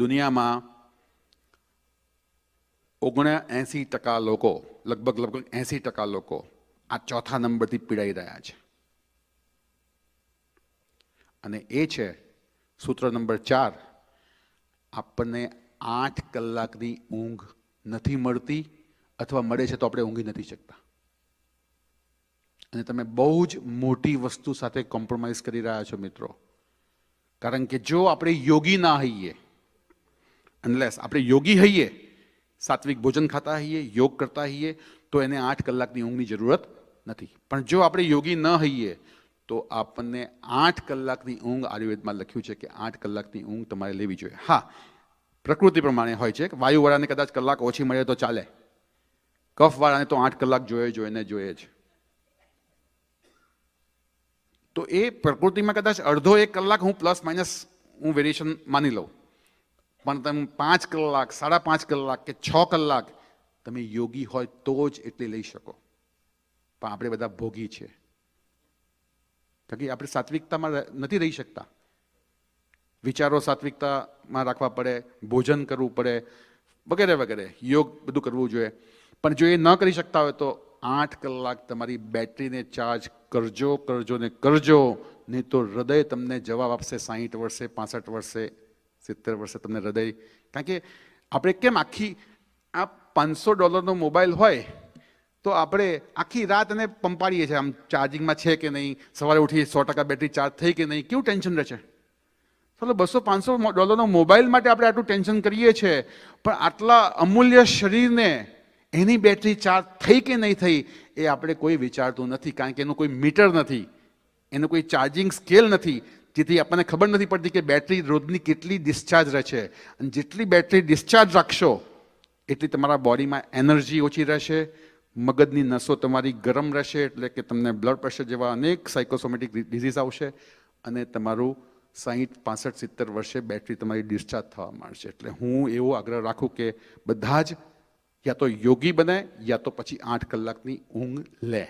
દુનિયામાં ઓગણ એંસી ટકા લોકો લગભગ લગભગ એંસી ટકા લોકો આ ચોથા નંબરથી પીડાઈ રહ્યા છે અને એ છે સૂત્ર નંબર ચાર આપણને આઠ કલાકની ઊંઘ નથી મળતી અથવા મળે છે તો આપણે ઊંઘી નથી શકતા અને તમે બહુ જ મોટી વસ્તુ સાથે કોમ્પ્રોમાઇઝ કરી રહ્યા છો મિત્રો કારણ કે જો આપણે યોગી ના હઈએ અનલેસ આપણે યોગી હઈએ સાત્વિક ભોજન ખાતા હઈએ યોગ કરતા હઈએ તો એને આઠ કલાકની ઊંઘની જરૂરત નથી પણ જો આપણે યોગી ન હઈએ તો આપણને આઠ કલાકની ઊંઘ આયુર્વેદમાં લખ્યું છે કે આઠ કલાકની ઊંઘ તમારે લેવી જોઈએ હા પ્રકૃતિ પ્રમાણે હોય છે વાયુવાળાને કદાચ કલાક ઓછી મળે તો ચાલે કફવાળાને તો આઠ કલાક જોઈએ જોઈને જોઈએ જ તો એ પ્રકૃતિમાં કદાચ અડધો એક કલાક હું પ્લસ માઇનસ હું વેરિએશન માની લઉં પણ તમે પાંચ કલાક સાડા પાંચ કલાક કે છ કલાક તમે યોગી હોય તો જ એટલી લઈ શકો પણ આપણે બધા ભોગી છે કારણ આપણે સાત્વિકતામાં નથી રહી શકતા વિચારો સાત્વિકતામાં રાખવા પડે ભોજન કરવું પડે વગેરે વગેરે યોગ બધું કરવું જોઈએ પણ જો એ ન કરી શકતા હોય તો આઠ કલાક તમારી બેટરીને ચાર્જ કરજો કરજો ને કરજો નહીં તો હૃદય તમને જવાબ આપશે સાહીઠ વર્ષે પાસઠ વર્ષે સિત્તેર વર્ષે તમને હૃદય કારણ કે આપણે કેમ આખી આ પાંચસો ડોલરનો મોબાઈલ હોય તો આપણે આખી રાત એને પંપાડીએ છીએ આમ ચાર્જિંગમાં છે કે નહીં સવારે ઉઠી સો ટકા બેટરી ચાર્જ થઈ કે નહીં કેવું ટેન્શન રહે છે ચાલો બસો પાંચસો ડોલરનો મોબાઈલ માટે આપણે આટલું ટેન્શન કરીએ છીએ પણ આટલા અમૂલ્ય શરીરને એની બેટરી ચાર્જ થઈ કે નહીં થઈ એ આપણે કોઈ વિચારતું નથી કારણ કે એનું કોઈ મીટર નથી એનું કોઈ ચાર્જિંગ સ્કેલ નથી જેથી આપણને ખબર નથી પડતી કે બેટરી રોજની કેટલી ડિસ્ચાર્જ રહેશે અને જેટલી બેટરી ડિસ્ચાર્જ રાખશો એટલી તમારા બોડીમાં એનર્જી ઓછી રહેશે મગજની નસો તમારી ગરમ રહેશે એટલે કે તમને બ્લડ પ્રેશર જેવા અનેક સાયકોસોમેટિક ડિઝીઝ આવશે અને તમારું સાહીઠ પાસઠ સિત્તેર વર્ષે બેટરી તમારી ડિસ્ચાર્જ થવા માંડશે એટલે હું એવો આગ્રહ રાખું કે બધા જ યા તો યોગી બને યા તો પછી આઠ કલાકની ઊંઘ લે